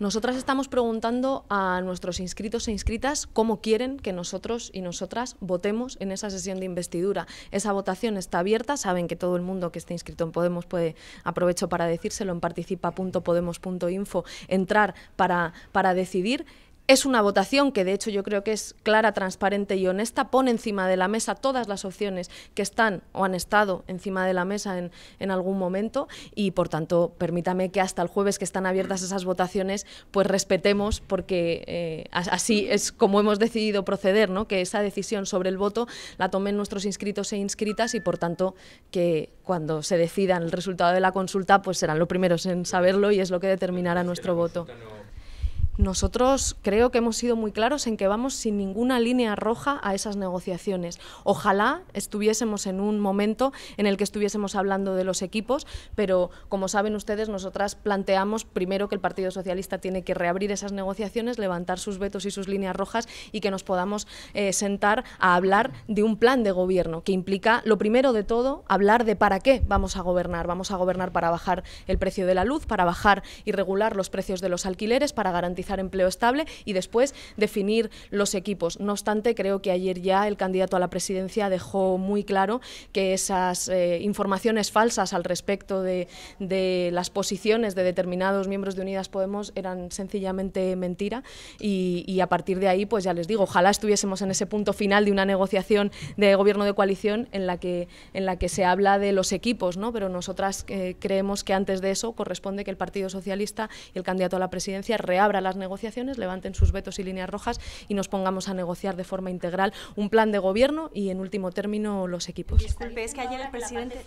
Nosotras estamos preguntando a nuestros inscritos e inscritas cómo quieren que nosotros y nosotras votemos en esa sesión de investidura. Esa votación está abierta, saben que todo el mundo que esté inscrito en Podemos puede, aprovecho para decírselo, en participa.podemos.info, entrar para, para decidir. Es una votación que, de hecho, yo creo que es clara, transparente y honesta. Pone encima de la mesa todas las opciones que están o han estado encima de la mesa en, algún momento y, por tanto, permítame que hasta el jueves que están abiertas esas votaciones, pues respetemos porque eh, así es como hemos decidido proceder, ¿no? que esa decisión sobre el voto la tomen nuestros inscritos e inscritas y, por tanto, que cuando se decidan el resultado de la consulta, pues serán los primeros en saberlo y es lo que determinará nuestro voto. Nosotros creo que hemos sido muy claros en que vamos sin ninguna línea roja a esas negociaciones. Ojalá estuviésemos en un momento en el que estuviésemos hablando de los equipos, pero como saben ustedes, nosotras planteamos primero que el Partido Socialista tiene que reabrir esas negociaciones, levantar sus vetos y sus líneas rojas y que nos podamos eh, sentar a hablar de un plan de gobierno que implica, lo primero de todo, hablar de para qué vamos a gobernar. Vamos a gobernar para bajar el precio de la luz, para bajar y regular los precios de los alquileres, para garantizar empleo estable y después definir los equipos. No obstante, creo que ayer ya el candidato a la presidencia dejó muy claro que esas eh, informaciones falsas al respecto de, las posiciones de determinados miembros de Unidas Podemos eran sencillamente mentira y, a partir de ahí, pues ya les digo, ojalá estuviésemos en ese punto final de una negociación de gobierno de coalición en la que, en la que se habla de los equipos, ¿no? pero nosotras eh, creemos que antes de eso corresponde que el Partido Socialista y el candidato a la presidencia reabra las negociaciones, levanten sus vetos y líneas rojas y nos pongamos a negociar de forma integral un plan de gobierno y, en último término, los equipos. presidente...